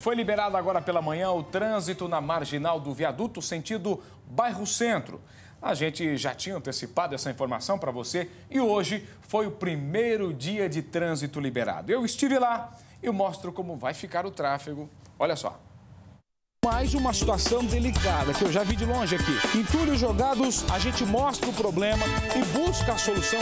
Foi liberado agora pela manhã o trânsito na marginal do viaduto sentido bairro Centro. A gente já tinha antecipado essa informação para você e hoje foi o primeiro dia de trânsito liberado. Eu estive lá e mostro como vai ficar o tráfego. Olha só. Mais uma situação delicada que eu já vi de longe aqui. Entulhos jogados, a gente mostra o problema e busca a solução.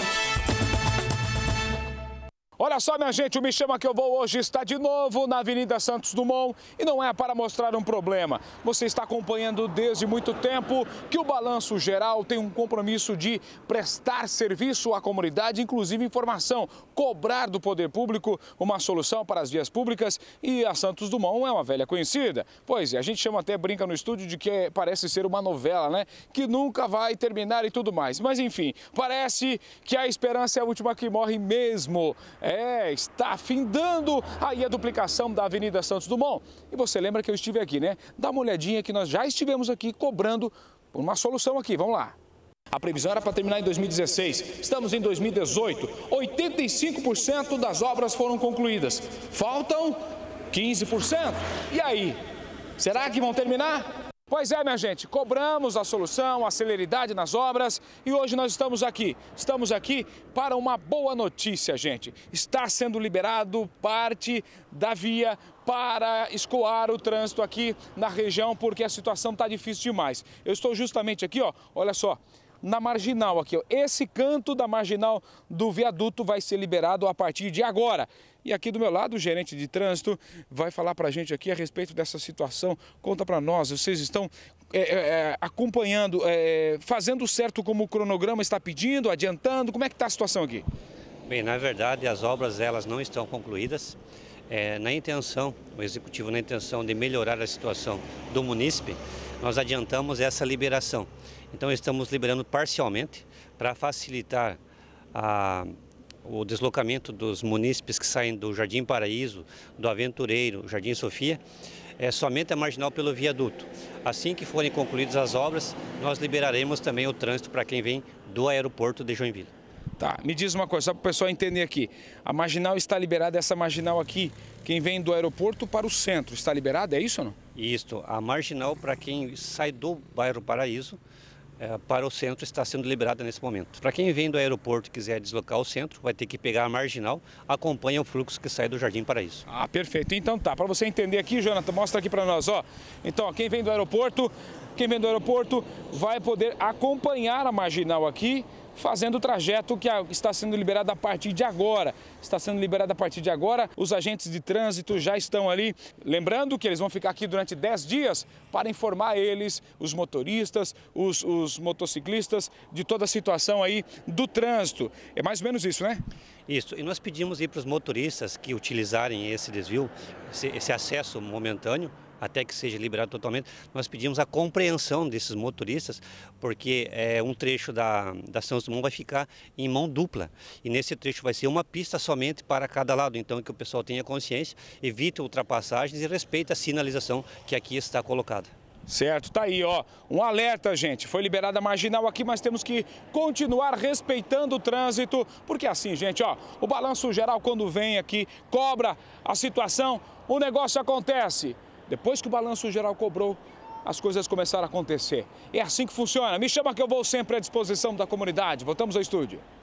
Olha só, minha gente, o Me Chama Que Eu Vou hoje está de novo na Avenida Santos Dumont e não é para mostrar um problema. Você está acompanhando desde muito tempo que o Balanço Geral tem um compromisso de prestar serviço à comunidade, inclusive informação, cobrar do poder público uma solução para as vias públicas e a Santos Dumont é uma velha conhecida. Pois é, a gente chama até, brinca no estúdio de que é, parece ser uma novela, né? Que nunca vai terminar e tudo mais. Mas enfim, parece que a esperança é a última que morre mesmo. É é, está findando aí a duplicação da Avenida Santos Dumont. E você lembra que eu estive aqui, né? Dá uma olhadinha que nós já estivemos aqui cobrando por uma solução aqui. Vamos lá. A previsão era para terminar em 2016, estamos em 2018. 85% das obras foram concluídas, faltam 15%. E aí? Será que vão terminar? Pois é, minha gente, cobramos a solução, a celeridade nas obras e hoje nós estamos aqui. Estamos aqui para uma boa notícia, gente. Está sendo liberado parte da via para escoar o trânsito aqui na região porque a situação está difícil demais. Eu estou justamente aqui, ó, olha só, na marginal aqui. Ó. Esse canto da marginal do viaduto vai ser liberado a partir de agora. E aqui do meu lado, o gerente de trânsito vai falar para a gente aqui a respeito dessa situação. Conta para nós, vocês estão é, é, é, acompanhando, é, fazendo certo como o cronograma está pedindo, adiantando? Como é que está a situação aqui? Bem, na verdade, as obras elas não estão concluídas é, na intenção, o executivo na intenção de melhorar a situação do munícipe, nós adiantamos essa liberação. Então estamos liberando parcialmente para facilitar a, o deslocamento dos munícipes que saem do Jardim Paraíso, do Aventureiro, Jardim Sofia, é somente a é marginal pelo viaduto. Assim que forem concluídas as obras, nós liberaremos também o trânsito para quem vem do aeroporto de Joinville. Tá, me diz uma coisa, só para o pessoal entender aqui. A marginal está liberada, essa marginal aqui, quem vem do aeroporto para o centro, está liberada, é isso ou não? Isso, a marginal para quem sai do bairro Paraíso é, para o centro está sendo liberada nesse momento. Para quem vem do aeroporto e quiser deslocar o centro, vai ter que pegar a marginal, acompanha o fluxo que sai do Jardim Paraíso. Ah, perfeito. Então tá, para você entender aqui, Jonathan, mostra aqui para nós, ó. Então, ó, quem vem do aeroporto, quem vem do aeroporto vai poder acompanhar a marginal aqui, fazendo o trajeto que está sendo liberado a partir de agora. Está sendo liberado a partir de agora, os agentes de trânsito já estão ali. Lembrando que eles vão ficar aqui durante 10 dias para informar eles, os motoristas, os, os motociclistas, de toda a situação aí do trânsito. É mais ou menos isso, né? Isso, e nós pedimos aí para os motoristas que utilizarem esse desvio, esse, esse acesso momentâneo, até que seja liberado totalmente, nós pedimos a compreensão desses motoristas, porque é, um trecho da, da São Simão vai ficar em mão dupla. E nesse trecho vai ser uma pista somente para cada lado. Então, que o pessoal tenha consciência, evite ultrapassagens e respeite a sinalização que aqui está colocada. Certo, tá aí, ó. Um alerta, gente. Foi liberada a marginal aqui, mas temos que continuar respeitando o trânsito, porque assim, gente, ó, o balanço geral quando vem aqui cobra a situação, o negócio acontece. Depois que o balanço geral cobrou, as coisas começaram a acontecer. É assim que funciona. Me chama que eu vou sempre à disposição da comunidade. Voltamos ao estúdio.